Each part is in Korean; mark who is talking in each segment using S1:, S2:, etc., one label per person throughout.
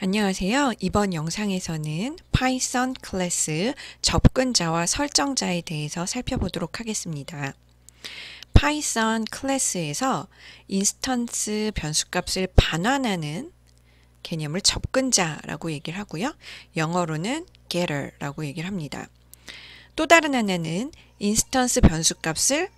S1: 안녕하세요. 이번 영상에서는 파이썬 클래스 접근자와 설정자에 대해서 살펴보도록 하겠습니다. 파이썬 클래스에서 인스턴스 변수값을 반환하는 개념을 접근자라고 얘기를 하고요. 영어로는 getter라고 얘기를 합니다. 또 다른 하나는 인스턴스 변수값을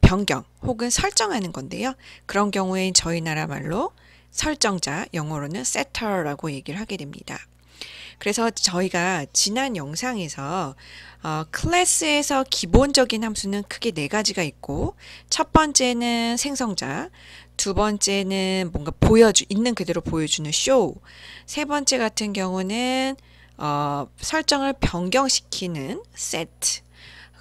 S1: 변경 혹은 설정하는 건데요. 그런 경우에 저희 나라 말로 설정자, 영어로는 setter라고 얘기를 하게 됩니다. 그래서 저희가 지난 영상에서 어, 클래스에서 기본적인 함수는 크게 네 가지가 있고 첫 번째는 생성자, 두 번째는 뭔가 보여주 있는 그대로 보여주는 쇼, 세 번째 같은 경우는 어, 설정을 변경시키는 set,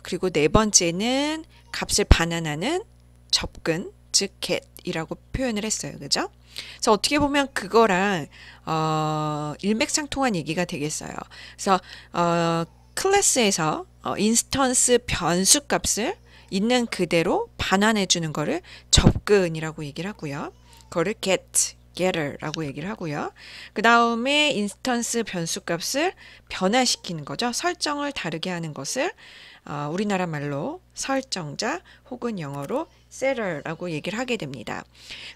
S1: 그리고 네 번째는 값을 반환하는 접근, 즉 get이라고 표현을 했어요, 그죠? 그래서 어떻게 보면 그거랑 어, 일맥상통한 얘기가 되겠어요. 그래서 어, 클래스에서 어, 인스턴스 변수 값을 있는 그대로 반환해 주는 거를 접근이라고 얘기를 하고요. 그거를 get, getter라고 얘기를 하고요. 그 다음에 인스턴스 변수 값을 변화시키는 거죠. 설정을 다르게 하는 것을 어, 우리나라 말로 설정자 혹은 영어로 s e 라고 얘기를 하게 됩니다.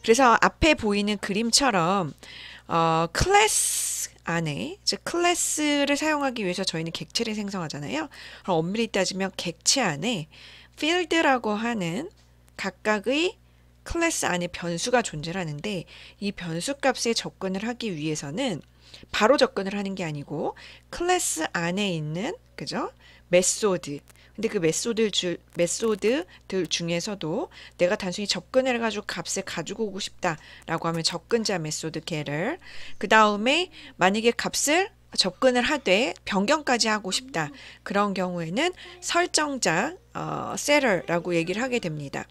S1: 그래서 앞에 보이는 그림처럼 어, 클래스 안에 즉 클래스를 사용하기 위해서 저희는 객체를 생성하잖아요. 그럼 엄밀히 따지면 객체 안에 필드라고 하는 각각의 클래스 안에 변수가 존재하는데 이 변수 값에 접근을 하기 위해서는 바로 접근을 하는 게 아니고 클래스 안에 있는 그죠? 메소드 근데 그 메소드들 주, 메소드들 중에서도 내가 단순히 접근을 해 가지고 값을 가지고 오고 싶다라고 하면 접근자 메소드 개를 그 다음에 만약에 값을 접근을 하되 변경까지 하고 싶다. 그런 경우에는 설정자 어, setter라고 얘기를 하게 됩니다.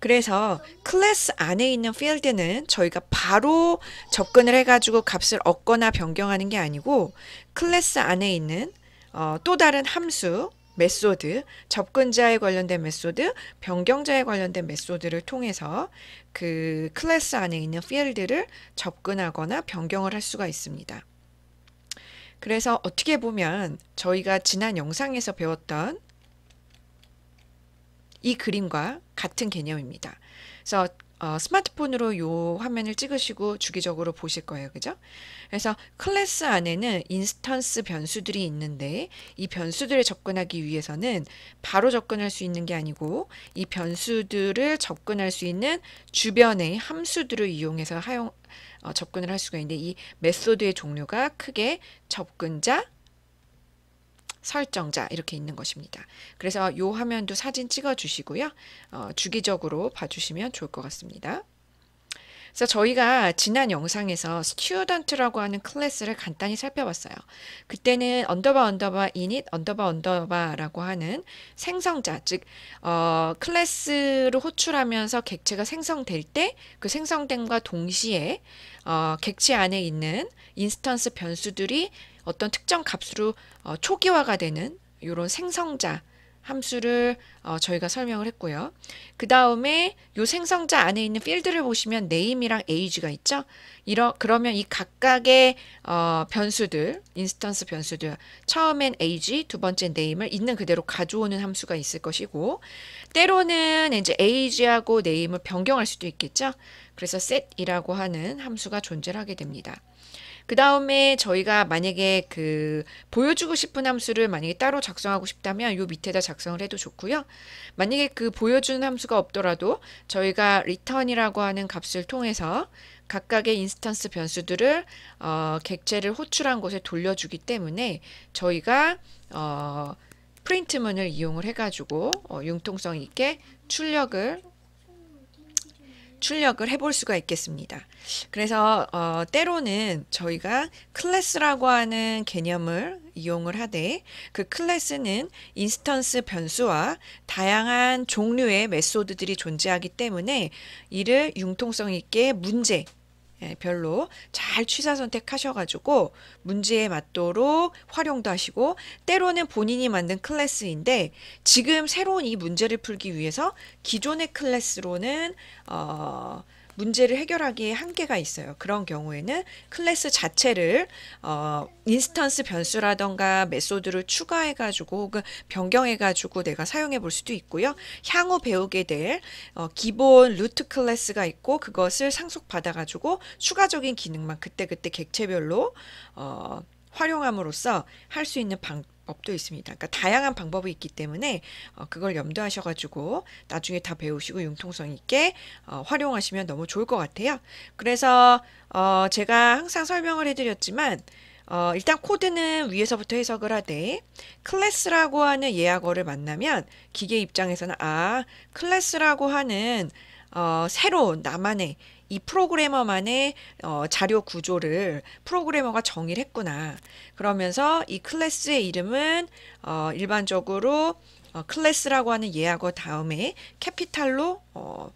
S1: 그래서 클래스 안에 있는 필드는 저희가 바로 접근을 해가지고 값을 얻거나 변경하는 게 아니고 클래스 안에 있는 어, 또 다른 함수 메소드, 접근자에 관련된 메소드, 변경자에 관련된 메소드를 통해서 그 클래스 안에 있는 필드를 접근하거나 변경을 할 수가 있습니다. 그래서 어떻게 보면 저희가 지난 영상에서 배웠던 이 그림과 같은 개념입니다. 그래서 어, 스마트폰으로 요 화면을 찍으시고 주기적으로 보실 거예요. 그죠? 그래서 클래스 안에는 인스턴스 변수들이 있는데 이 변수들에 접근하기 위해서는 바로 접근할 수 있는 게 아니고 이 변수들을 접근할 수 있는 주변의 함수들을 이용해서 하용 어, 접근을 할 수가 있는데 이 메소드의 종류가 크게 접근자, 설정자 이렇게 있는 것입니다. 그래서 이 화면도 사진 찍어주시고요. 어, 주기적으로 봐주시면 좋을 것 같습니다. 그래서 저희가 지난 영상에서 스튜던트라고 하는 클래스를 간단히 살펴봤어요. 그때는 언더바 언더바 이닛 언더바 언더바라고 하는 생성자 즉 어, 클래스를 호출하면서 객체가 생성될 때 그 생성됨과 동시에 어, 객체 안에 있는 인스턴스 변수들이 어떤 특정 값으로 어, 초기화가 되는 이런 생성자 함수를 어, 저희가 설명을 했고요. 그 다음에 이 생성자 안에 있는 필드를 보시면 name이랑 age가 있죠. 이러, 그러면 이 각각의 어, 변수들, 인스턴스 변수들 처음엔 age, 두 번째 name을 있는 그대로 가져오는 함수가 있을 것이고 때로는 이제 age하고 name을 변경할 수도 있겠죠. 그래서 set이라고 하는 함수가 존재하게 됩니다. 그 다음에 저희가 만약에 그 보여주고 싶은 함수를 만약에 따로 작성하고 싶다면 요 밑에다 작성을 해도 좋고요. 만약에 그 보여주는 함수가 없더라도 저희가 return이라고 하는 값을 통해서 각각의 인스턴스 변수들을 어, 객체를 호출한 곳에 돌려주기 때문에 저희가 어, 프린트문을 이용을 해가지고 어, 융통성 있게 출력을 출력을 해볼 수가 있겠습니다. 그래서 어, 때로는 저희가 클래스라고 하는 개념을 이용을 하되 그 클래스는 인스턴스 변수와 다양한 종류의 메소드들이 존재하기 때문에 이를 융통성 있게 문제 예, 별로 잘 취사 선택하셔가지고 문제에 맞도록 활용도 하시고 때로는 본인이 만든 클래스인데 지금 새로운 이 문제를 풀기 위해서 기존의 클래스로는 어, 문제를 해결하기에 한계가 있어요. 그런 경우에는 클래스 자체를 어, 인스턴스 변수라던가 메소드를 추가해가지고 혹은 변경해가지고 내가 사용해 볼 수도 있고요. 향후 배우게 될 어, 기본 루트 클래스가 있고 그것을 상속받아가지고 추가적인 기능만 그때그때 객체별로 어, 활용함으로써 할 수 있는 방, 법도 있습니다. 그러니까 다양한 방법이 있기 때문에 어, 그걸 염두하셔가지고 나중에 다 배우시고 융통성 있게 어, 활용하시면 너무 좋을 것 같아요. 그래서 어, 제가 항상 설명을 해드렸지만 어, 일단 코드는 위에서부터 해석을 하되 클래스라고 하는 예약어를 만나면 기계 입장에서는 아 클래스라고 하는 어, 새로운 나만의 이 프로그래머만의 어, 자료 구조를 프로그래머가 정의를 했구나. 그러면서 이 클래스의 이름은 어, 일반적으로 어, 클래스라고 하는 예하고 다음에 캐피탈로 어,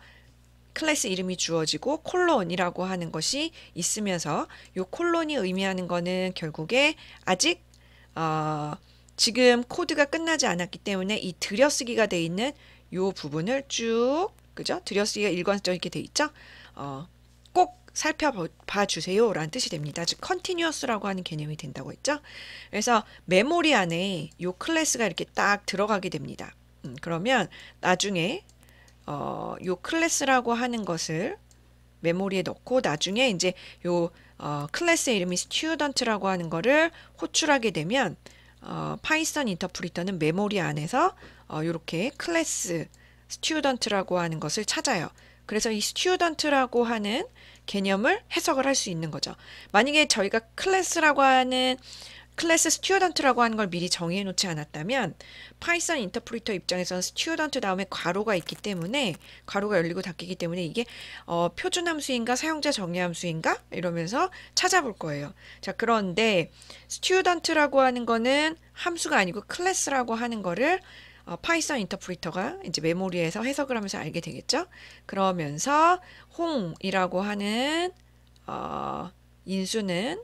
S1: 클래스 이름이 주어지고 콜론이라고 하는 것이 있으면서 이 콜론이 의미하는 것은 결국에 아직 어, 지금 코드가 끝나지 않았기 때문에 이 들여쓰기가 돼 있는 요 부분을 쭉 그죠? 드려쓰기가 일관성 있게 돼 있죠? 어, 꼭 살펴봐 주세요 라는 뜻이 됩니다. 즉 컨티뉴어스라고 하는 개념이 된다고 했죠. 그래서 메모리 안에 요 클래스가 이렇게 딱 들어가게 됩니다. 음, 그러면 나중에 어, 요 클래스라고 하는 것을 메모리에 넣고 나중에 이제 요 어, 클래스의 이름이 스튜던트라고 하는 거를 호출하게 되면 어, 파이썬 인터프리터는 메모리 안에서 어, 요렇게 클래스 스튜던트라고 하는 것을 찾아요. 그래서 이 스튜던트라고 하는 개념을 해석을 할 수 있는 거죠. 만약에 저희가 클래스라고 하는 클래스 스튜던트라고 하는 걸 미리 정의해 놓지 않았다면 파이썬 인터프리터 입장에서는 스튜던트 다음에 괄호가 있기 때문에 괄호가 열리고 닫히기 때문에 이게 어, 표준 함수인가 사용자 정의 함수인가 이러면서 찾아볼 거예요. 자 그런데 스튜던트라고 하는 거는 함수가 아니고 클래스라고 하는 거를 어, 파이썬 인터프리터가 이제 메모리에서 해석을 하면서 알게 되겠죠. 그러면서 홍이라고 하는 어, 인수는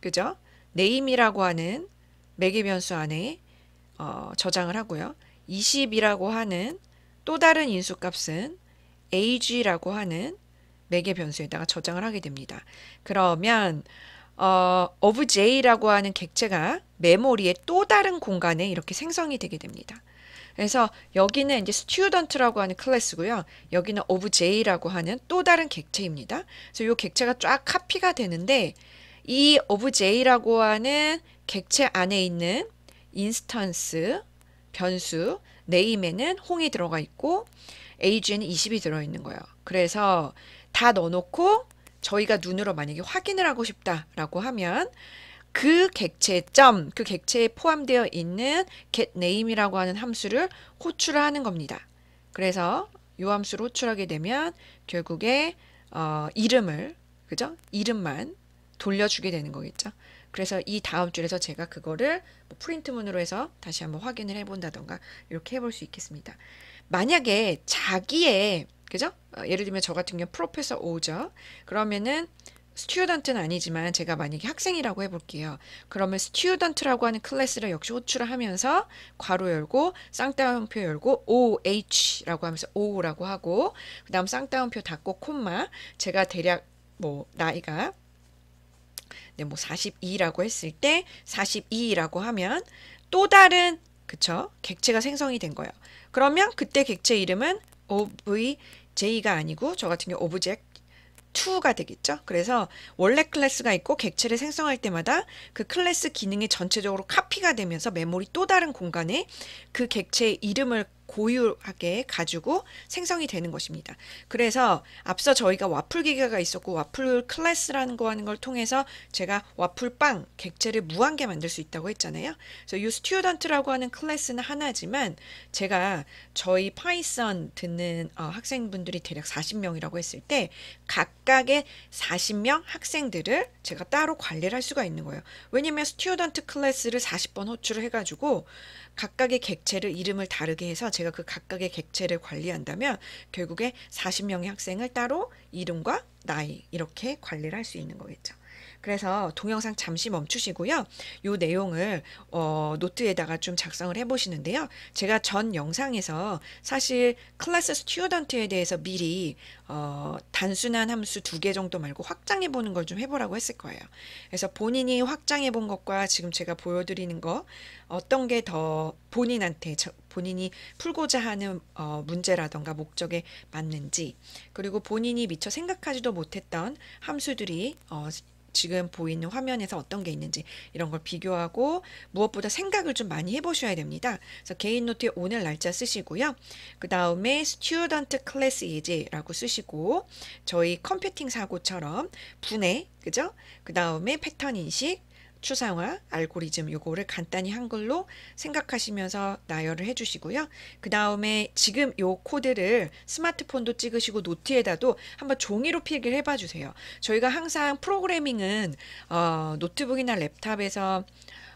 S1: 그죠? 네임이라고 하는 매개 변수 안에 어, 저장을 하고요. 20이라고 하는 또 다른 인수 값은 ag라고 하는 매개 변수에다가 저장을 하게 됩니다. 그러면 어, of J라고 하는 객체가 메모리의 또 다른 공간에 이렇게 생성이 되게 됩니다. 그래서 여기는 이제 스튜던트라고 하는 클래스고요. 여기는 of J라고 하는 또 다른 객체입니다. 그래서 이 객체가 쫙 카피가 되는데 이 of J라고 하는 객체 안에 있는 인스턴스 변수 네임에는 홍이 들어가 있고 에이지에는 20이 들어있는 거예요. 그래서 다 넣어놓고 저희가 눈으로 만약에 확인을 하고 싶다라고 하면 그 객체 점, 그 객체에 포함되어 있는 getName이라고 하는 함수를 호출 하는 겁니다. 그래서 이 함수를 호출하게 되면 결국에 어, 이름을 그죠? 이름만 돌려주게 되는 거겠죠. 그래서 이 다음 줄에서 제가 그거를 뭐 프린트문으로 해서 다시 한번 확인을 해본다던가 이렇게 해 볼 수 있겠습니다. 만약에 자기의 그죠? 어, 예를 들면 저 같은 경우 프로페서 오죠. 그러면은 스튜던트는 아니지만 제가 만약에 학생이라고 해볼게요. 그러면 스튜던트라고 하는 클래스를 역시 호출을 하면서 괄호 열고 쌍따옴표 열고 OH라고 하면서 O라고 하고 그 다음 쌍따옴표 닫고 콤마 제가 대략 뭐 나이가 네, 뭐 42라고 했을 때 42라고 하면 또 다른 그쵸? 객체가 생성이 된 거예요. 그러면 그때 객체 이름은 OV J가 아니고 저 같은 경우 오브젝트 2가 되겠죠. 그래서 원래 클래스가 있고 객체를 생성할 때마다 그 클래스 기능이 전체적으로 카피가 되면서 메모리 또 다른 공간에 그 객체의 이름을 고유하게 가지고 생성이 되는 것입니다. 그래서 앞서 저희가 와플 기계가 있었고 와플 클래스라는 거 하는 걸 통해서 제가 와플빵 객체를 무한게 만들 수 있다고 했잖아요. 그래서 이 스튜던트라고 하는 클래스는 하나지만 제가 저희 파이썬 듣는 어, 학생분들이 대략 40명이라고 했을 때 각각의 40명 학생들을 제가 따로 관리를 할 수가 있는 거예요. 왜냐면 스튜던트 클래스를 40번 호출을 해가지고 각각의 객체를 이름을 다르게 해서 제가 그 각각의 객체를 관리한다면 결국에 40명의 학생을 따로 이름과 나이 이렇게 관리를 할 수 있는 거겠죠. 그래서 동영상 잠시 멈추시고요. 요 내용을 어, 노트에다가 좀 작성을 해보시는데요. 제가 전 영상에서 사실 클래스 스튜던트에 대해서 미리 어, 단순한 함수 두 개 정도 말고 확장해 보는 걸 좀 해보라고 했을 거예요. 그래서 본인이 확장해 본 것과 지금 제가 보여드리는 거 어떤 게 더 본인한테 본인이 풀고자 하는 어, 문제라던가 목적에 맞는지 그리고 본인이 미처 생각하지도 못했던 함수들이 어, 지금 보이는 화면에서 어떤 게 있는지 이런 걸 비교하고 무엇보다 생각을 좀 많이 해보셔야 됩니다. 그래서 개인 노트에 오늘 날짜 쓰시고요. 그 다음에 student c l 라고 쓰시고 저희 컴퓨팅 사고처럼 분해, 그죠? 그 다음에 패턴 인식, 추상화, 알고리즘 요거를 간단히 한글로 생각하시면서 나열을 해주시고요. 그 다음에 지금 요 코드를 스마트폰도 찍으시고 노트에다도 한번 종이로 필기를 해봐 주세요. 저희가 항상 프로그래밍은 어, 노트북이나 랩탑에서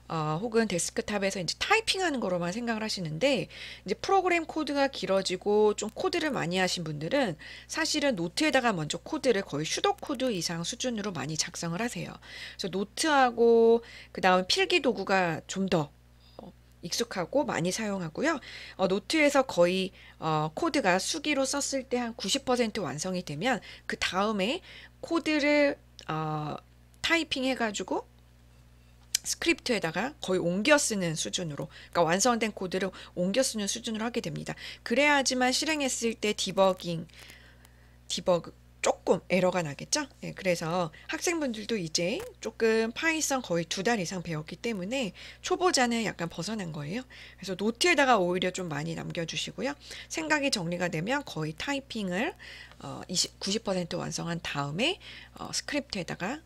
S1: 어, 혹은 데스크탑에서 이제 타이핑하는 거로만 생각을 하시는데 이제 프로그램 코드가 길어지고 좀 코드를 많이 하신 분들은 사실은 노트에다가 먼저 코드를 거의 슈도 코드 이상 수준으로 많이 작성을 하세요. 그래서 노트하고 그다음 필기 도구가 좀더 어, 익숙하고 많이 사용하고요. 어, 노트에서 거의 어, 코드가 수기로 썼을 때 한 90% 완성이 되면 그 다음에 코드를 어, 타이핑 해가지고 스크립트에다가 거의 옮겨 쓰는 수준으로 그러니까 완성된 코드를 옮겨 쓰는 수준으로 하게 됩니다. 그래야지만 실행했을 때 디버깅 디버그 조금 에러가 나겠죠? 네, 그래서 학생분들도 이제 조금 파이썬 거의 두 달 이상 배웠기 때문에 초보자는 약간 벗어난 거예요. 그래서 노트에다가 오히려 좀 많이 남겨주시고요. 생각이 정리가 되면 거의 타이핑을 어, 20, 90% 완성한 다음에 어, 스크립트에다가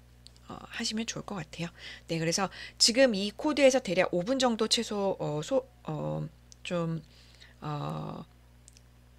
S1: 어, 하시면 좋을 것 같아요. 네, 그래서 지금 이 코드에서 대략 5분 정도 최소 어, 소, 어, 좀 어,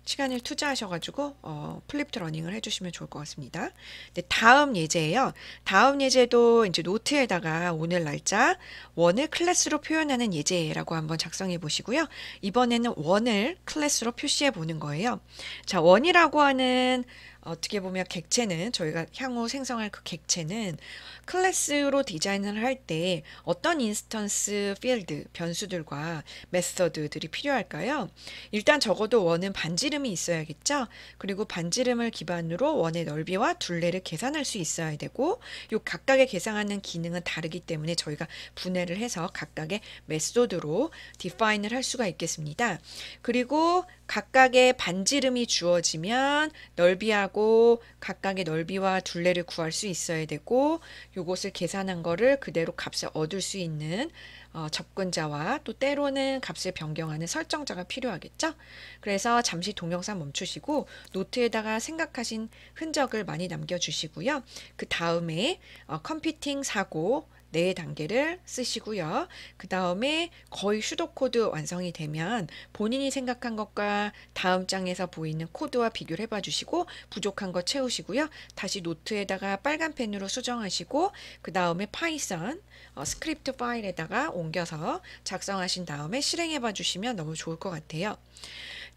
S1: 시간을 투자하셔가지고 어, 플립트 러닝을 해주시면 좋을 것 같습니다. 네, 다음 예제예요. 다음 예제도 이제 노트에다가 오늘 날짜 원을 클래스로 표현하는 예제라고 한번 작성해 보시고요. 이번에는 원을 클래스로 표시해 보는 거예요. 자, 원이라고 하는 어떻게 보면 객체는 저희가 향후 생성할 그 객체는 클래스로 디자인을 할 때 어떤 인스턴스 필드 변수들과 메서드들이 필요할까요? 일단 적어도 원은 반지름이 있어야겠죠. 그리고 반지름을 기반으로 원의 넓이와 둘레를 계산할 수 있어야 되고 요 각각의 계산하는 기능은 다르기 때문에 저희가 분해를 해서 각각의 메소드로 디파인을 할 수가 있겠습니다. 그리고 각각의 반지름이 주어지면 넓이하고 각각의 넓이와 둘레를 구할 수 있어야 되고 요것을 계산한 거를 그대로 값을 얻을 수 있는 어, 접근자와 또 때로는 값을 변경하는 설정자가 필요하겠죠. 그래서 잠시 동영상 멈추시고 노트에다가 생각하신 흔적을 많이 남겨주시고요. 그 다음에 어, 컴퓨팅 사고 네 단계를 쓰시고요. 그 다음에 거의 슈도 코드 완성이 되면 본인이 생각한 것과 다음 장에서 보이는 코드와 비교를 해 봐 주시고 부족한 거 채우시고요. 다시 노트에다가 빨간 펜으로 수정하시고 그 다음에 파이썬 어, 스크립트 파일에다가 옮겨서 작성하신 다음에 실행해봐 주시면 너무 좋을 것 같아요.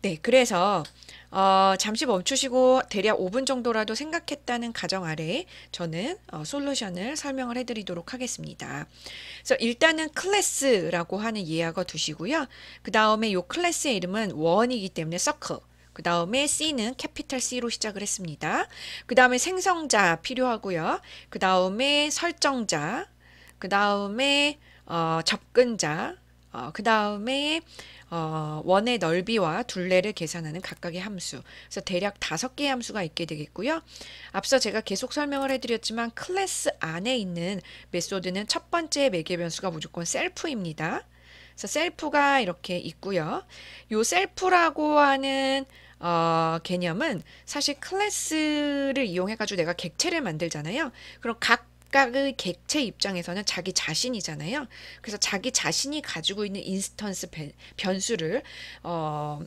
S1: 네, 그래서 어, 잠시 멈추시고 대략 5분 정도라도 생각했다는 가정 아래 저는 어, 솔루션을 설명을 해드리도록 하겠습니다. 그래서 일단은 클래스라고 하는 예약어 두시고요. 그 다음에 요 클래스의 이름은 원이기 때문에 서클. 그 다음에 C는 캐피탈 C로 시작을 했습니다. 그 다음에 생성자 필요하고요. 그 다음에 설정자, 그 다음에 어, 접근자, 어, 그 다음에 어, 원의 넓이와 둘레를 계산하는 각각의 함수. 그래서 대략 다섯 개의 함수가 있게 되겠고요. 앞서 제가 계속 설명을 해드렸지만 클래스 안에 있는 메소드는 첫 번째 매개 변수가 무조건 셀프입니다. 그래서 셀프가 이렇게 있고요. 요 셀프라고 하는 어, 개념은 사실 클래스를 이용해가지고 내가 객체를 만들잖아요. 그럼 각 각각의 객체 입장에서는 자기 자신이잖아요. 그래서 자기 자신이 가지고 있는 인스턴스 변수를 어,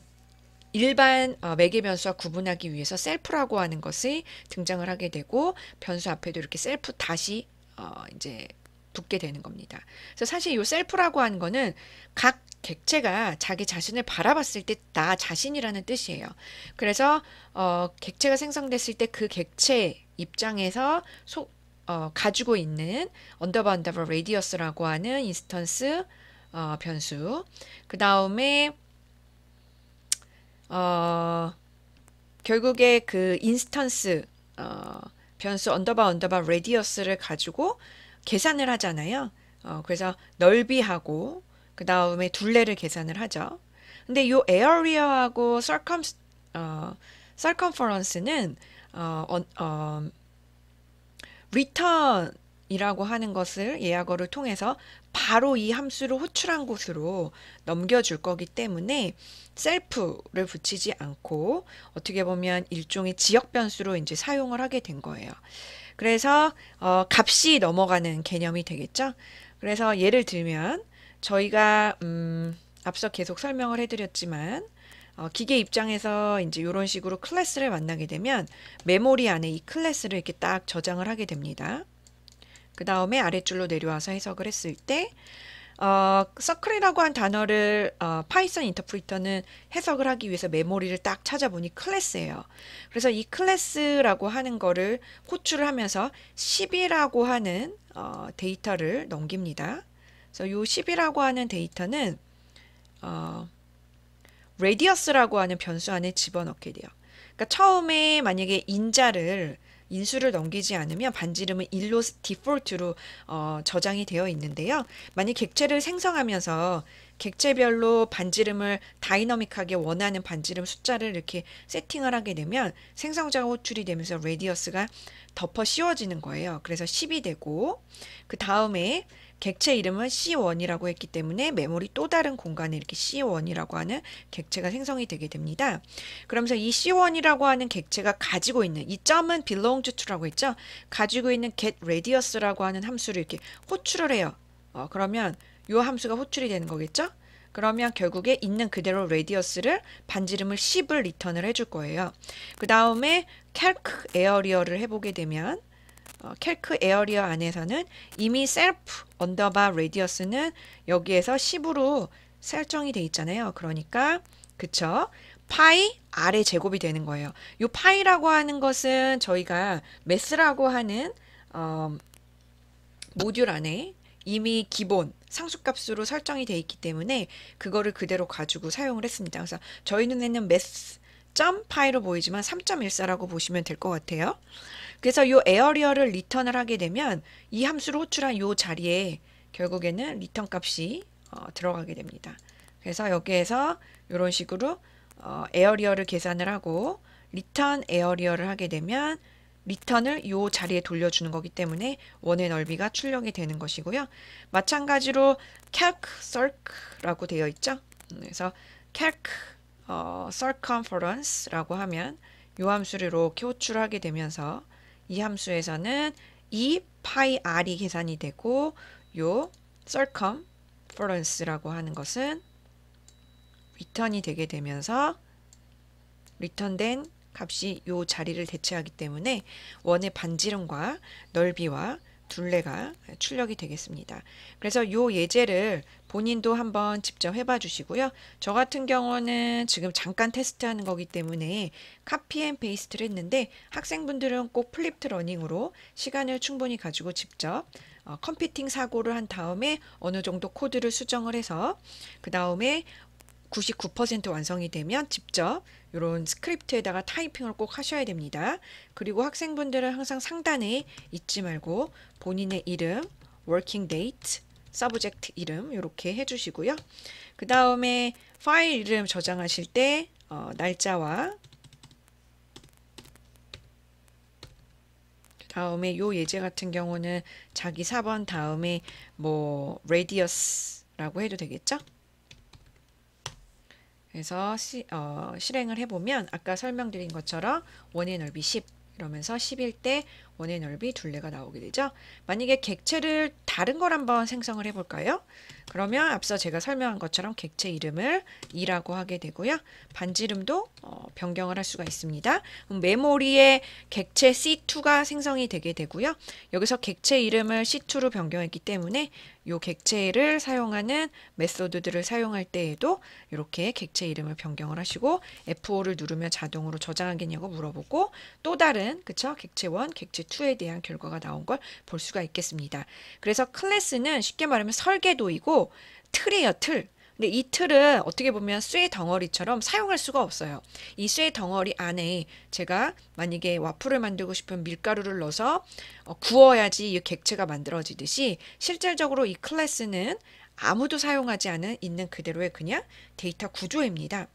S1: 일반 어, 매개 변수와 구분하기 위해서 셀프라고 하는 것이 등장을 하게 되고 변수 앞에도 이렇게 셀프 다시 어, 이제 붙게 되는 겁니다. 그래서 사실 이 셀프라고 하는 거는 각 객체가 자기 자신을 바라봤을 때 나 자신이라는 뜻이에요. 그래서 어, 객체가 생성됐을 때 그 객체 입장에서 소, 어, 가지고 있는 언더바 언더바 레디어스라고 하는 인스턴스 어, 변수 그 다음에 어, 결국에 그 인스턴스 어, 변수 언더바 언더바 레디어스를 가지고 계산을 하잖아요. 어, 그래서 넓이하고 그 다음에 둘레를 계산을 하죠. 근데 요에어리어하고 circum 어, c i r c u f e r e n c e 는 어, 어, return이라고 하는 것을 예약어를 통해서 바로 이 함수를 호출한 곳으로 넘겨줄 거기 때문에 셀프를 붙이지 않고 어떻게 보면 일종의 지역 변수로 이제 사용을 하게 된 거예요. 그래서 어, 값이 넘어가는 개념이 되겠죠. 그래서 예를 들면 저희가 음, 앞서 계속 설명을 해드렸지만 어, 기계 입장에서 이제 이런 식으로 클래스를 만나게 되면 메모리 안에 이 클래스를 이렇게 딱 저장을 하게 됩니다. 그 다음에 아래줄로 내려와서 해석을 했을 때 어, 서클이라고 한 단어를 어, 파이썬 인터프리터는 해석을 하기 위해서 메모리를 딱 찾아보니 클래스예요. 그래서 이 클래스라고 하는 거를 호출을 하면서 10이라고 하는 어, 데이터를 넘깁니다. 그래서 이 10이라고 하는 데이터는 어, radius라고 하는 변수 안에 집어넣게 돼요. 그러니까 처음에 만약에 인자를 인수를 넘기지 않으면 반지름은 1로 디폴트로 어, 저장이 되어 있는데요. 만약 객체를 생성하면서 객체별로 반지름을 다이너믹하게 원하는 반지름 숫자를 이렇게 세팅을 하게 되면 생성자가 호출이 되면서 레디어스가 덮어 씌워지는 거예요. 그래서 10이 되고 그 다음에 객체 이름은 C1이라고 했기 때문에 메모리 또 다른 공간에 이렇게 C1이라고 하는 객체가 생성이 되게 됩니다. 그러면서 이 C1이라고 하는 객체가 가지고 있는 이 점은 belong to라고 했죠. 가지고 있는 getRadius라고 하는 함수를 이렇게 호출을 해요. 어, 그러면 이 함수가 호출이 되는 거겠죠? 그러면 결국에 있는 그대로 r a d i u s 를 반지름을 10을 리턴을 해 줄 거예요. 그 다음에 calc 에어리어를 해보게 되면 어, 캘크 에어리어 안에서는 이미 셀프 언더바 레디어스는 여기에서 10으로 설정이 돼 있잖아요. 그러니까 그쵸? 파이 아래 제곱이 되는 거예요. 요 파이라고 하는 것은 저희가 매스라고 하는 어, 모듈 안에 이미 기본 상수값으로 설정이 돼 있기 때문에 그거를 그대로 가지고 사용을 했습니다. 그래서 저희 눈에는 매스 3.8로 보이지만 3.14라고 보시면 될 것 같아요. 그래서 이 에어리어를 리턴을 하게 되면 이 함수를 호출한 이 자리에 결국에는 리턴 값이 어, 들어가게 됩니다. 그래서 여기에서 이런 식으로 어, 에어리어를 계산을 하고 리턴 에어리어를 하게 되면 리턴을 이 자리에 돌려주는 거기 때문에 원의 넓이가 출력이 되는 것이고요. 마찬가지로 calc circ라고 되어 있죠. 음, 그래서 calc 어, circumference라고 하면 요 함수를 이렇게 호출하게 되면서 이 함수에서는 이 파이 r이 계산이 되고 요 circumference라고 하는 것은 r e t u r n 이 되게 되면서 r e t u r n 된 값이 요 자리를 대체하기 때문에 원의 반지름과 넓이와 둘레가 출력이 되겠습니다. 그래서 요 예제를 본인도 한번 직접 해봐 주시고요. 저 같은 경우는 지금 잠깐 테스트하는 거기 때문에 카피 앤 페이스트를 했는데 학생분들은 꼭 플립트 러닝으로 시간을 충분히 가지고 직접 어, 컴퓨팅 사고를 한 다음에 어느 정도 코드를 수정을 해서 그 다음에 99% 완성이 되면 직접 이런 스크립트에다가 타이핑을 꼭 하셔야 됩니다. 그리고 학생분들은 항상 상단에 잊지 말고 본인의 이름, working date, 서브젝트 이름 이렇게 해주시고요. 그 다음에 파일 이름 저장하실 때 어, 날짜와 다음에 요 예제 같은 경우는 자기 4번 다음에 뭐 radius라고 해도 되겠죠? 그래서 시, 어, 실행을 해보면 아까 설명드린 것처럼 원의 넓이 10 이러면서 10일 때 원의 넓이 둘레가 나오게 되죠. 만약에 객체를 다른 걸 한번 생성을 해볼까요? 그러면 앞서 제가 설명한 것처럼 객체 이름을 2라고 하게 되고요. 반지름도 어, 변경을 할 수가 있습니다. 메모리에 객체 C2가 생성이 되게 되고요. 여기서 객체 이름을 C2로 변경했기 때문에 이 객체를 사용하는 메소드들을 사용할 때에도 이렇게 객체 이름을 변경을 하시고 F5를 누르면 자동으로 저장하겠냐고 물어보고 또 다른 그쵸 객체 1, 객체 2에 대한 결과가 나온 걸 볼 수가 있겠습니다. 그래서 클래스는 쉽게 말하면 설계도이고 틀이에요, 틀. 근데 이 틀은 어떻게 보면 쇠 덩어리처럼 사용할 수가 없어요. 이 쇠 덩어리 안에 제가 만약에 와플을 만들고 싶은 밀가루를 넣어서 어, 구워야지 이 객체가 만들어지듯이 실질적으로 이 클래스는 아무도 사용하지 않은 있는 그대로의 그냥 데이터 구조입니다.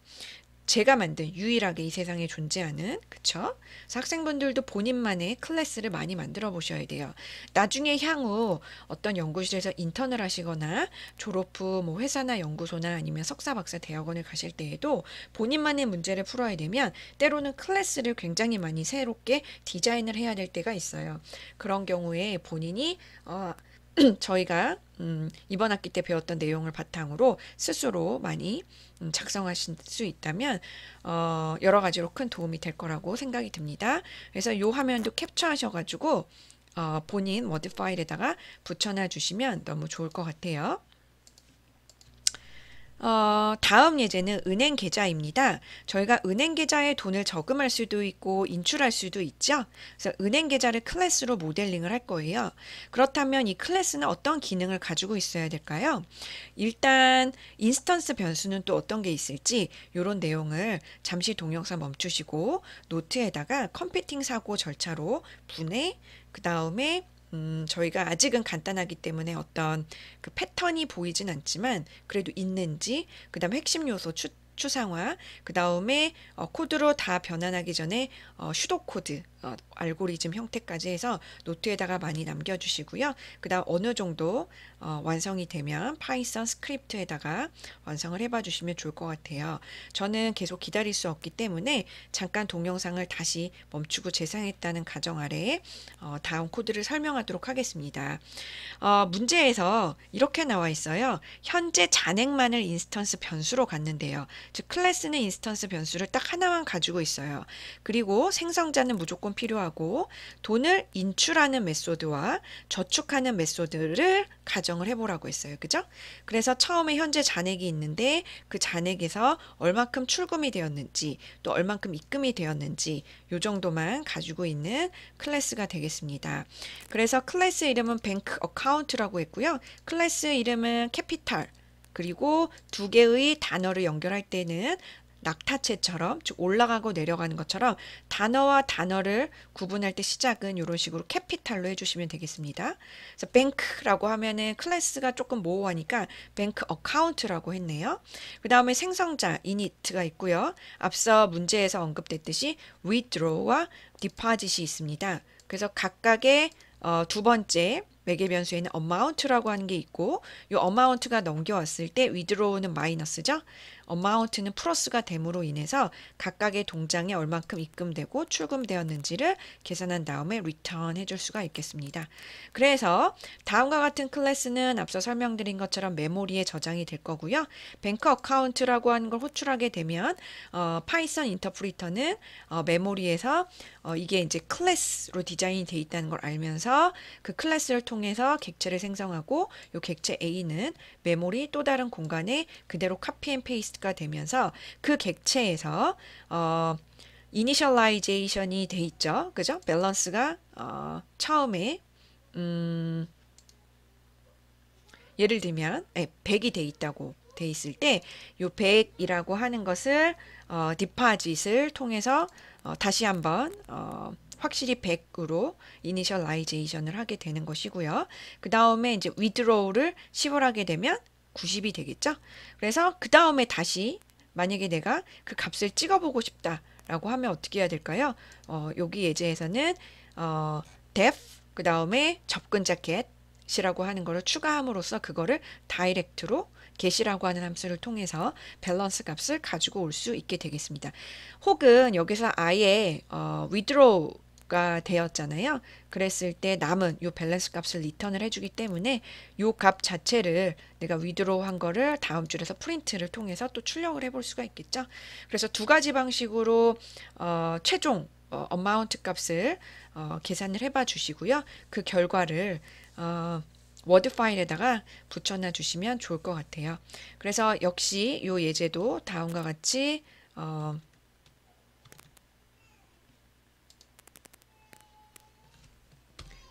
S1: 제가 만든 유일하게 이 세상에 존재하는 그쵸? 학생분들도 본인만의 클래스를 많이 만들어 보셔야 돼요. 나중에 향후 어떤 연구실에서 인턴을 하시거나 졸업 후 뭐 회사나 연구소나 아니면 석사 박사 대학원을 가실 때에도 본인만의 문제를 풀어야 되면 때로는 클래스를 굉장히 많이 새롭게 디자인을 해야 될 때가 있어요. 그런 경우에 본인이 어, 저희가 음, 이번 학기 때 배웠던 내용을 바탕으로 스스로 많이 음, 작성하실 수 있다면 어, 여러 가지로 큰 도움이 될 거라고 생각이 듭니다. 그래서 이 화면도 캡처하셔가지고 어, 본인 워드 파일에다가 붙여놔 주시면 너무 좋을 것 같아요. 어, 다음 예제는 은행 계좌입니다. 저희가 은행 계좌에 돈을 저금할 수도 있고 인출할 수도 있죠. 그래서 은행 계좌를 클래스로 모델링을 할 거예요. 그렇다면 이 클래스는 어떤 기능을 가지고 있어야 될까요? 일단 인스턴스 변수는 또 어떤 게 있을지 이런 내용을 잠시 동영상 멈추시고 노트에다가 컴퓨팅 사고 절차로 분해 그 다음에 음, 저희가 아직은 간단하기 때문에 어떤 그 패턴이 보이진 않지만 그래도 있는지 그다음 핵심 요소 추, 추상화 그 다음에 어, 코드로 다 변환하기 전에 어, 슈도 코드 어, 알고리즘 형태까지 해서 노트에다가 많이 남겨주시고요. 그 다음 어느 정도 어, 완성이 되면 파이썬 스크립트에다가 완성을 해 봐 주시면 좋을 것 같아요. 저는 계속 기다릴 수 없기 때문에 잠깐 동영상을 다시 멈추고 재생했다는 가정 아래에 어, 다음 코드를 설명하도록 하겠습니다. 어, 문제에서 이렇게 나와 있어요. 현재 잔액만을 인스턴스 변수로 갔는데요즉 클래스는 인스턴스 변수를 딱 하나만 가지고 있어요. 그리고 생성자는 무조건 조건 필요하고 돈을 인출하는 메소드와 저축하는 메소드를 가정을 해보라고 했어요. 그죠? 그래서 처음에 현재 잔액이 있는데 그 잔액에서 얼만큼 출금이 되었는지 또얼만큼 입금이 되었는지 요 정도만 가지고 있는 클래스가 되겠습니다. 그래서 클래스 이름은 뱅크 어카운트라고 했고요. 클래스 이름은 캐피탈 그리고 두 개의 단어를 연결할 때는 낙타체처럼 즉 올라가고 내려가는 것처럼 단어와 단어를 구분할 때 시작은 이런 식으로 캐피탈로 해주시면 되겠습니다. 그래서 뱅크라고 하면은 클래스가 조금 모호하니까 뱅크 어카운트라고 했네요. 그 다음에 생성자 이니트가 있고요. 앞서 문제에서 언급됐듯이 withdraw와 deposit이 있습니다. 그래서 각각의 어, 두 번째 매개 변수에는 amount라고 하는 게 있고 이 amount가 넘겨왔을 때 withdraw는 마이너스죠. 어마운트는 플러스가 됨으로 인해서 각각의 동장에 얼만큼 입금되고 출금되었는지를 계산한 다음에 return 해줄 수가 있겠습니다. 그래서 다음과 같은 클래스는 앞서 설명드린 것처럼 메모리에 저장이 될 거고요. 뱅크 어카운트라고 하는 걸 호출하게 되면 어, 파이썬 인터프리터는 어, 메모리에서 어, 이게 이제 클래스로 디자인이 돼 있다는 걸 알면서 그 클래스를 통해서 객체를 생성하고 이 객체 A는 메모리 또 다른 공간에 그대로 카피 앤 페이스트 가 되면서 그 객체에서 어 이니셜라이제이션이 돼 있죠. 그죠? 밸런스가 어 처음에 음 예를 들면 100이 예, 돼 있다고 돼 있을 때요 100이라고 하는 것을 어 디파짓을 통해서 어 다시 한번 어 확실히 100으로 이니셜라이제이션을 하게 되는 것이고요. 그 다음에 이제 위드로우를 1 0 하게 되면 90이 되겠죠? 그래서 그 다음에 다시 만약에 내가 그 값을 찍어보고 싶다라고 하면 어떻게 해야 될까요? 어, 여기 예제에서는 어, def 그 다음에 접근 자켓이라고 하는 거를 추가함으로써 그거를 다이렉트로 get이라고 하는 함수를 통해서 밸런스 값을 가지고 올 수 있게 되겠습니다. 혹은 여기서 아예 어, withdraw 값 되었잖아요. 그랬을 때 남은 요 밸런스 값을 리턴을 해주기 때문에 요 값 자체를 내가 위드로우 한 거를 다음 줄에서 프린트를 통해서 또 출력을 해볼 수가 있겠죠. 그래서 두 가지 방식으로 어, 최종 어, 어마운트 값을 어, 계산을 해 봐 주시고요. 그 결과를 어, 워드 파일에다가 붙여놔 주시면 좋을 것 같아요. 그래서 역시 요 예제도 다음과 같이 어,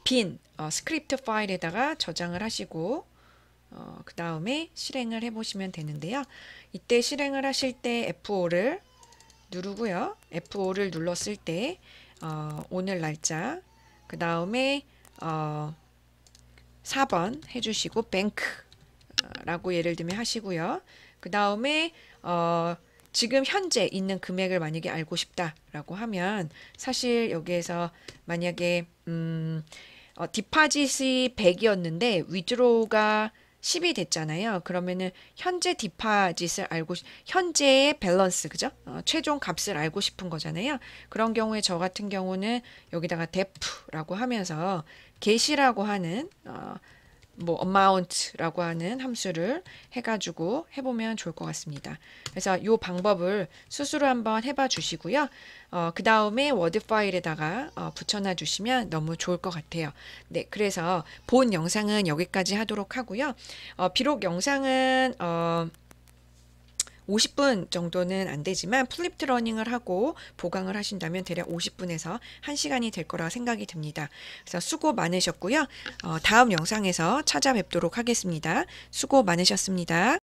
S1: 빈 어, 스크립트 파일에다가 저장을 하시고 어, 그 다음에 실행을 해보시면 되는데요. 이때 실행을 하실 때 F5를 누르고요. F5를 눌렀을 때 어, 오늘 날짜 그 다음에 어, 4번 해주시고 뱅크라고 어, 예를 들면 하시고요. 그 다음에 어, 지금 현재 있는 금액을 만약에 알고 싶다라고 하면 사실 여기에서 만약에 음, 어, 디파짓이 100이었는데 위드로가 우 10이 됐잖아요. 그러면은 현재 디파짓을 알고 현재의 밸런스 그죠? 어, 최종 값을 알고 싶은 거잖아요. 그런 경우에 저 같은 경우는 여기다가 dep라고 하면서 게시라고 하는 어, 뭐 amount라고 하는 함수를 해가지고 해보면 좋을 것 같습니다. 그래서 이 방법을 스스로 한번 해봐 주시고요. 어, 그 다음에 워드 파일에다가 어, 붙여놔 주시면 너무 좋을 것 같아요. 네, 그래서 본 영상은 여기까지 하도록 하고요. 어, 비록 영상은 어, 50분 정도는 안 되지만 플립트 러닝을 하고 보강을 하신다면 대략 50분에서 1시간이 될 거라 생각이 듭니다. 그래서 수고 많으셨고요. 어, 다음 영상에서 찾아뵙도록 하겠습니다. 수고 많으셨습니다.